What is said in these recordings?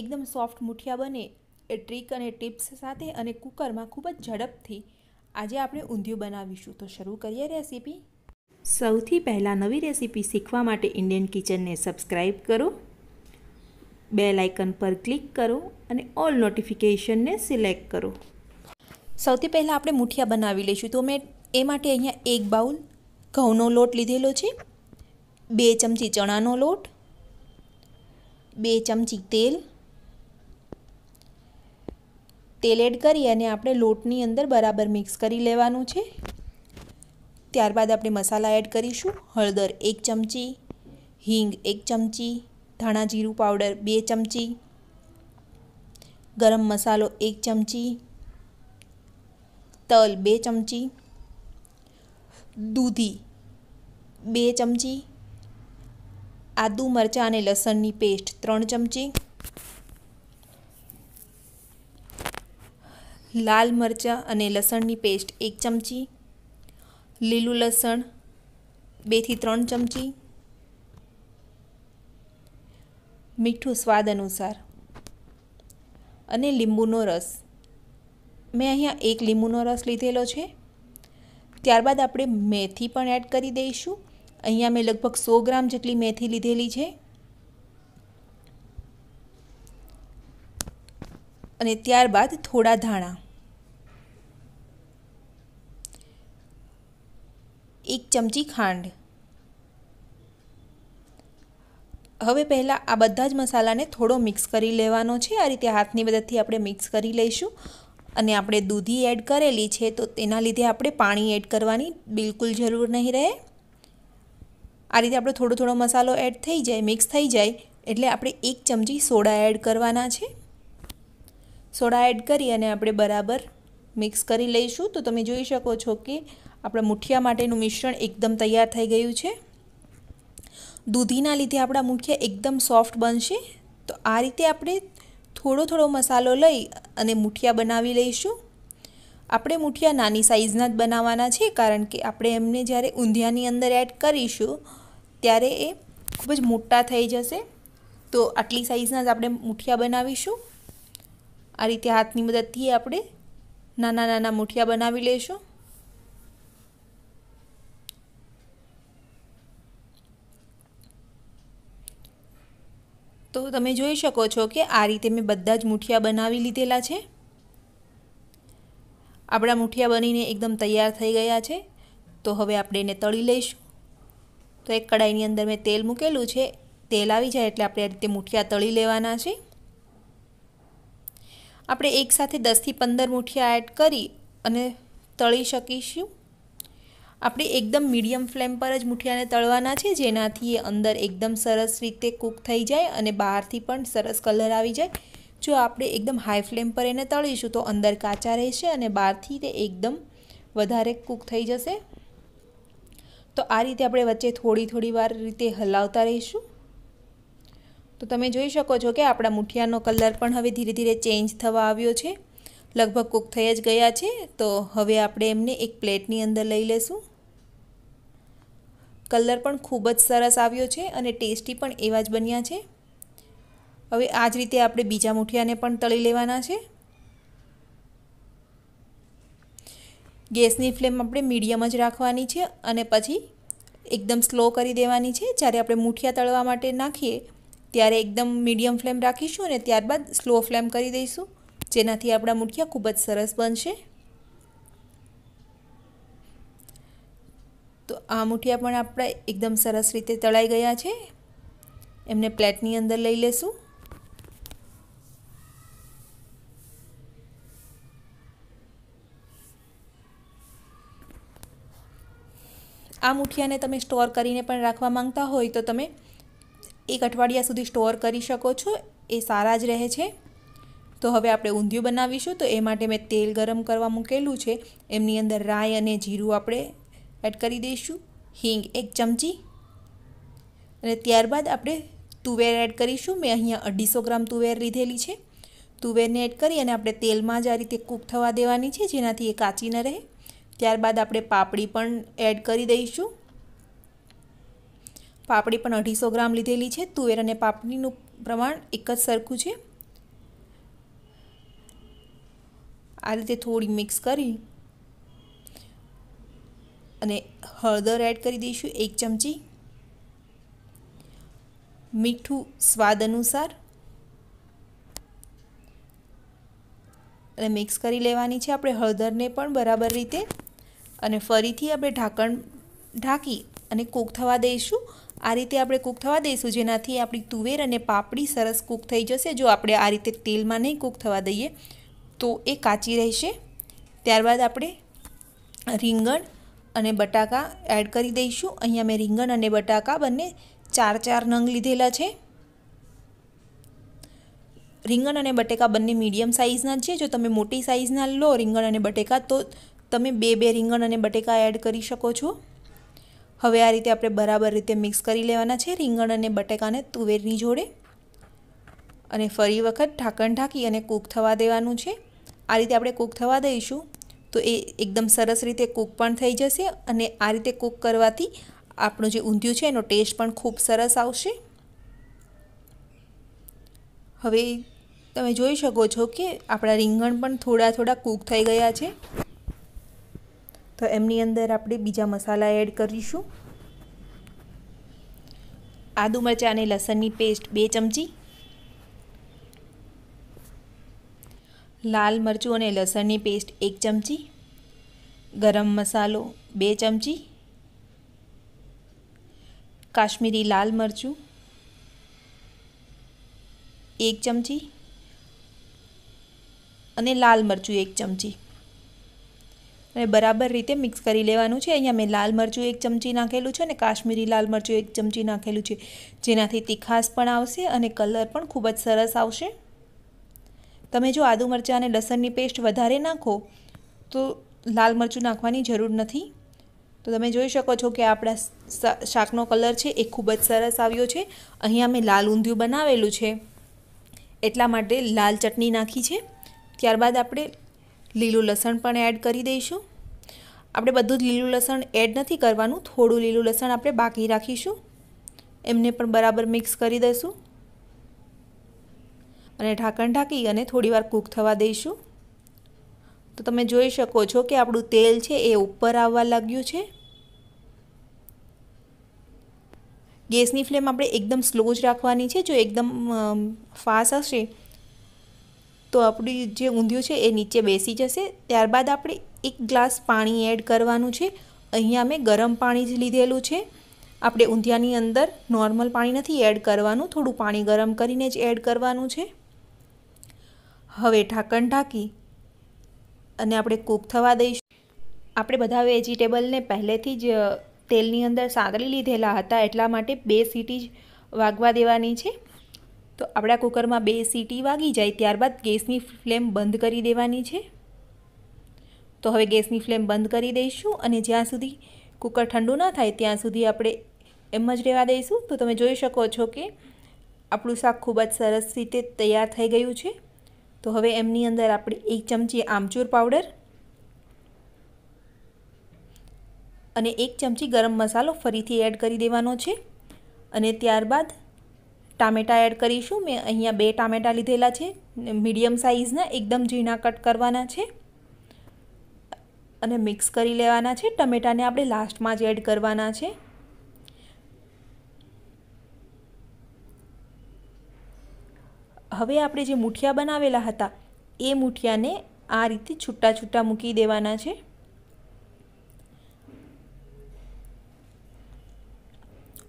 એકદમ સોફ્ટ મૂઠિયા બને એ ટ્રીક અને ટિપ્સ સાથે અને કુકરમાં ખૂબ જ ઝડપથી આજે આપણે ઊંધિયું બનાવીશું તો શરૂ કરીએ રેસીપી સૌથી પહેલાં નવી રેસીપી શીખવા માટે ઇન્ડિયન કિચનને સબસ્ક્રાઈબ કરો બે લાઇકન પર ક્લિક કરો અને ઓલ નોટિફિકેશનને સિલેક્ટ કરો સૌથી પહેલાં આપણે મૂઠિયા બનાવી લઈશું તો મેં એ માટે અહીંયા એક બાઉલ ઘઉંનો લોટ લીધેલો છે બે ચમચી ચણાનો લોટ બે ચમચી તેલ તેલ એડ કરી અને આપણે લોટની અંદર બરાબર મિક્સ કરી લેવાનું છે ત્યારબાદ આપણે મસાલા એડ કરીશું હળદર એક ચમચી હિંગ એક ચમચી ધાણા જીરું પાવડર બે ચમચી ગરમ મસાલો એક ચમચી તલ બે ચમચી દૂધી બે ચમચી આદું મરચાં અને લસણની પેસ્ટ ત્રણ ચમચી લાલ મરચાં અને લસણની પેસ્ટ એક ચમચી લીલું લસણ બેથી ત્રણ ચમચી મીઠું સ્વાદ અનુસાર અને લીંબુનો રસ મેં અહીંયા એક લીંબુનો રસ લીધેલો છે ત્યારબાદ આપણે મેથી પણ એડ કરી દઈશું અહીંયા મેં લગભગ સો ગ્રામ જેટલી મેથી લીધેલી છે અને ત્યારબાદ થોડા ધાણા એક ચમચી ખાંડ હવે પહેલાં આ બધા જ મસાલાને થોડો મિક્સ કરી લેવાનો છે આ રીતે હાથની મદદથી આપણે મિક્સ કરી લઈશું અને આપણે દૂધી એડ કરેલી છે તો તેના લીધે આપણે પાણી એડ કરવાની બિલકુલ જરૂર નહીં રહે આ રીતે આપણે થોડો થોડો મસાલો એડ થઈ જાય મિક્સ થઈ જાય એટલે આપણે એક ચમચી સોડા એડ કરવાના છે સોડા એડ કરી અને આપણે બરાબર મિક્સ કરી લઈશું તો તમે જોઈ શકો છો કે આપણા મુઠિયા માટેનું મિશ્રણ એકદમ તૈયાર થઈ ગયું છે દૂધીના લીધે આપણા મુઠિયા એકદમ સોફ્ટ બનશે તો આ રીતે આપણે થોડો થોડો મસાલો લઈ અને મુઠિયા બનાવી લઈશું આપણે મુઠિયા નાની સાઇઝના જ બનાવવાના છે કારણ કે આપણે એમને જ્યારે ઊંધિયાની અંદર એડ કરીશું ત્યારે એ ખૂબ જ મોટા થઈ જશે તો આટલી સાઇઝના જ આપણે મુઠિયા બનાવીશું આ રીતે હાથની મદદથી આપણે નાના નાના મૂઠિયા બનાવી લઈશું તો તમે જોઈ શકો છો કે આ રીતે મેં બધા જ મૂઠિયા બનાવી લીધેલા છે આપણા મૂઠિયા બનીને એકદમ તૈયાર થઈ ગયા છે તો હવે આપણે એને તળી લઈશું તો એક કડાઈની અંદર મેં તેલ મૂકેલું છે તેલ આવી જાય એટલે આપણે આ રીતે મૂઠિયા તળી લેવાના છે આપણે એકસાથે દસથી પંદર મુઠિયા એડ કરી અને તળી શકીશું આપણે એકદમ મીડિયમ ફ્લેમ પર જ મુઠિયાને તળવાના છે જેનાથી એ અંદર એકદમ સરસ રીતે કૂક થઈ જાય અને બહારથી પણ સરસ કલર આવી જાય જો આપણે એકદમ હાઈ ફ્લેમ પર એને તળીશું તો અંદર કાચા રહેશે અને બહારથી તે એકદમ વધારે કૂક થઈ જશે તો આ રીતે આપણે વચ્ચે થોડી થોડી વાર રીતે હલાવતા રહીશું તો તમે જોઈ શકો છો કે આપણા મુઠિયાનો કલર પણ હવે ધીરે ધીરે ચેન્જ થવા આવ્યો છે લગભગ કૂક થઈ જ ગયા છે તો હવે આપણે એમને એક પ્લેટની અંદર લઈ લેશું કલર પણ ખૂબ જ સરસ આવ્યો છે અને ટેસ્ટી પણ એવા જ બન્યા છે હવે આ જ રીતે આપણે બીજા મુઠિયાને પણ તળી લેવાના છે ગેસની ફ્લેમ આપણે મીડિયમ જ રાખવાની છે અને પછી એકદમ સ્લો કરી દેવાની છે જ્યારે આપણે મૂઠિયા તળવા માટે નાખીએ ત્યારે એકદમ મીડિયમ ફ્લેમ રાખીશું અને ત્યારબાદ સ્લો ફ્લેમ કરી દઈશું જેનાથી આપણા મૂઠિયા ખૂબ જ સરસ બનશે તો આ મૂઠિયા પણ આપણા એકદમ સરસ રીતે તળાઈ ગયા છે એમને પ્લેટની અંદર લઈ લેશું આ મુઠિયાને તમે સ્ટોર કરીને પણ રાખવા માંગતા હોય તો તમે એક અઠવાડિયા સુધી સ્ટોર કરી શકો છો એ સારા જ રહે છે તો હવે આપણે ઊંધિયું બનાવીશું તો એ માટે મેં તેલ ગરમ કરવા મૂકેલું છે એમની અંદર રાઈ અને જીરું આપણે એડ કરી દઈશું હિંગ એક ચમચી અને ત્યારબાદ આપણે તુવેર એડ કરીશું મેં અહીંયા અઢીસો ગ્રામ તુવેર લીધેલી છે તુવેરને એડ કરી અને આપણે તેલમાં જ આ રીતે કૂક થવા દેવાની છે જેનાથી એ કાચી ન રહે ત્યારબાદ આપણે પાપડી પણ એડ કરી દઈશું પાપડી પણ અઢીસો ગ્રામ લીધેલી છે તુવેર અને પાપડીનું પ્રમાણ એક જ સરખું છે આ રીતે થોડી મિક્સ કરી અને હળદર એડ કરી દઈશું એક ચમચી મીઠું સ્વાદ અનુસાર અને મિક્સ કરી લેવાની છે આપણે હળદરને પણ બરાબર રીતે અને ફરીથી આપણે ઢાંકણ ઢાંકી અને કૂક થવા દઈશું આ રીતે આપણે કૂક થવા દઈશું જેનાથી આપણી તુવેર અને પાપડી સરસ કૂક થઈ જશે જો આપણે આ રીતે તેલમાં નહીં કૂક થવા દઈએ તો એ કાચી રહેશે ત્યારબાદ આપણે રીંગણ અને બટાકા એડ કરી દઈશું અહીંયા મેં રીંગણ અને બટાકા બંને ચાર ચાર નંગ લીધેલા છે રીંગણ અને બટેકા બંને મીડિયમ સાઇઝના છે જો તમે મોટી સાઇઝના લો રીંગણ અને બટેકા તો તમે બે બે રીંગણ અને બટેકા એડ કરી શકો છો હવે આ રીતે આપણે બરાબર રીતે મિક્સ કરી લેવાના છે રીંગણ અને બટેકાને તુવેરની જોડે અને ફરી વખત ઢાંકણ ઢાંકી અને કૂક થવા દેવાનું છે આ રીતે આપણે કૂક થવા દઈશું તો એ એકદમ સરસ રીતે કૂક પણ થઈ જશે અને આ રીતે કૂક કરવાથી આપણું જે ઊંધિયું છે એનો ટેસ્ટ પણ ખૂબ સરસ આવશે હવે તમે જોઈ શકો છો કે આપણા રીંગણ પણ થોડા થોડા કૂક થઈ ગયા છે તો એમની અંદર આપણે બીજા મસાલા એડ કરીશું આદુ મરચાં અને લસણની પેસ્ટ બે ચમચી લાલ મરચું અને લસણની પેસ્ટ એક ચમચી ગરમ મસાલો બે ચમચી કાશ્મીરી લાલ મરચું એક ચમચી અને લાલ મરચું એક ચમચી અને બરાબર રીતે મિક્સ કરી લેવાનું છે અહીંયા મેં લાલ મરચું એક ચમચી નાખેલું છે અને કાશ્મીરી લાલ મરચું એક ચમચી નાખેલું છે જેનાથી તીખાસ પણ આવશે અને કલર પણ ખૂબ જ સરસ આવશે તમે જો આદુ મરચાં અને લસણની પેસ્ટ વધારે નાખો તો લાલ મરચું નાખવાની જરૂર નથી તો તમે જોઈ શકો છો કે આપણા શાકનો કલર છે એ ખૂબ જ સરસ આવ્યો છે અહીંયા મેં લાલ ઊંધિયું બનાવેલું છે એટલા માટે લાલ ચટણી નાખી છે ત્યારબાદ આપણે લીલું લસણ પણ એડ કરી દઈશું આપણે બધું જ લીલું લસણ એડ નથી કરવાનું થોડું લીલું લસણ આપણે બાકી રાખીશું એમને પણ બરાબર મિક્સ કરી દઈશું અને ઢાંકણ ઢાંકી અને થોડીવાર કૂક થવા દઈશું તો તમે જોઈ શકો છો કે આપણું તેલ છે એ ઉપર આવવા લાગ્યું છે ગેસની ફ્લેમ આપણે એકદમ સ્લો જ રાખવાની છે જો એકદમ ફાસ્ટ હશે તો આપણું જે ઊંધિયું છે એ નીચે બેસી જશે ત્યારબાદ આપણે એક ગ્લાસ પાણી એડ કરવાનું છે અહીંયા મેં ગરમ પાણી જ લીધેલું છે આપણે ઊંધિયાની અંદર નોર્મલ પાણી નથી એડ કરવાનું થોડું પાણી ગરમ કરીને જ એડ કરવાનું છે હવે ઢાંકણ ઢાંકી અને આપણે કૂક થવા દઈશું આપણે બધા વેજીટેબલને પહેલેથી જ તેલની અંદર સાંતળી લીધેલા હતા એટલા માટે બે સીટી જ વાગવા દેવાની છે તો આપણા કુકરમાં બે સીટી વાગી જાય ત્યારબાદ ગેસની ફ્લેમ બંધ કરી દેવાની છે તો હવે ગેસની ફ્લેમ બંધ કરી દઈશું અને જ્યાં સુધી કુકર ઠંડુ ના થાય ત્યાં સુધી આપણે એમ જ રહેવા દઈશું તો તમે જોઈ શકો છો કે આપણું શાક ખૂબ જ સરસ રીતે તૈયાર થઈ ગયું છે તો હવે એમની અંદર આપણે એક ચમચી આમચૂર પાવડર અને એક ચમચી ગરમ મસાલો ફરીથી એડ કરી દેવાનો છે અને ત્યારબાદ ટામેટા એડ કરીશું મેં અહીંયા બે ટામેટાં લીધેલા છે મીડિયમ સાઇઝના એકદમ ઝીણા કટ કરવાના છે અને મિક્સ કરી લેવાના છે ટમેટાને આપણે લાસ્ટમાં જ એડ કરવાના છે હવે આપણે જે મૂઠિયા બનાવેલા હતા એ મૂઠિયાને આ રીતે છૂટા છૂટા મૂકી દેવાના છે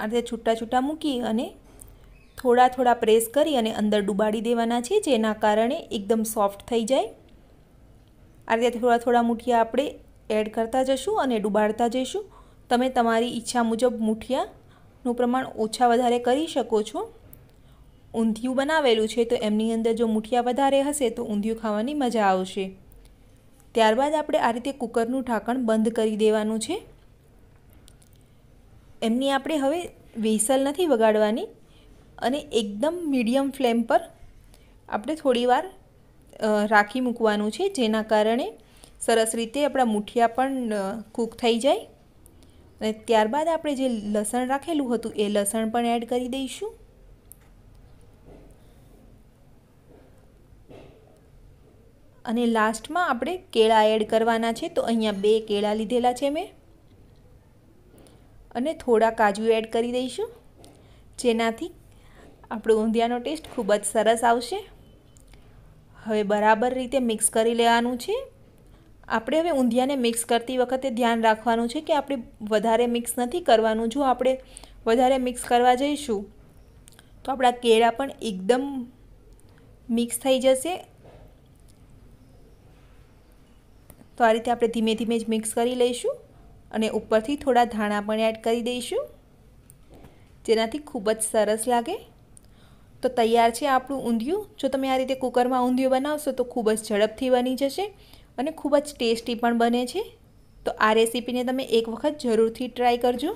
આ રીતે છૂટા છૂટા મૂકી અને થોડા થોડા પ્રેસ કરી અને અંદર ડૂબાડી દેવાના છે જેના કારણે એકદમ સોફ્ટ થઈ જાય આ રીતે થોડા થોડા મૂઠિયા આપણે એડ કરતા જશું અને ડૂબાડતા જઈશું તમે તમારી ઈચ્છા મુજબ મૂઠિયાનું પ્રમાણ ઓછા વધારે કરી શકો છો ઊંધિયું બનાવેલું છે તો એમની અંદર જો મૂઠિયા વધારે હશે તો ઊંધિયું ખાવાની મજા આવશે ત્યારબાદ આપણે આ રીતે કુકરનું ઢાંકણ બંધ કરી દેવાનું છે એમની આપણે હવે વેસલ નથી વગાડવાની અને એકદમ મીડિયમ ફ્લેમ પર આપણે થોડીવાર રાખી મૂકવાનું છે જેના કારણે સરસ રીતે આપણા મૂઠિયા પણ કૂક થઈ જાય અને ત્યારબાદ આપણે જે લસણ રાખેલું હતું એ લસણ પણ એડ કરી દઈશું અને લાસ્ટમાં આપણે કેળા એડ કરવાના છે તો અહીંયા બે કેળા લીધેલા છે મેં અને થોડા કાજુ એડ કરી દઈશું જેનાથી આપણું ઊંધિયાનો ટેસ્ટ ખૂબ જ સરસ આવશે હવે બરાબર રીતે મિક્સ કરી લેવાનું છે આપણે હવે ઊંધિયાને મિક્સ કરતી વખતે ધ્યાન રાખવાનું છે કે આપણે વધારે મિક્સ નથી કરવાનું જો આપણે વધારે મિક્સ કરવા જઈશું તો આપણા કેળા પણ એકદમ મિક્સ થઈ જશે તો આ રીતે આપણે ધીમે ધીમે જ મિક્સ કરી લઈશું અને ઉપરથી થોડા ધાણા પણ એડ કરી દઈશું જેનાથી ખૂબ જ સરસ લાગે તો તૈયાર છે આપણું ઊંધિયું જો તમે આ રીતે કુકરમાં ઊંધિયું બનાવશો તો ખૂબ જ ઝડપથી બની જશે અને ખૂબ જ ટેસ્ટી પણ બને છે તો આ રેસીપીને તમે એક વખત જરૂરથી ટ્રાય કરજો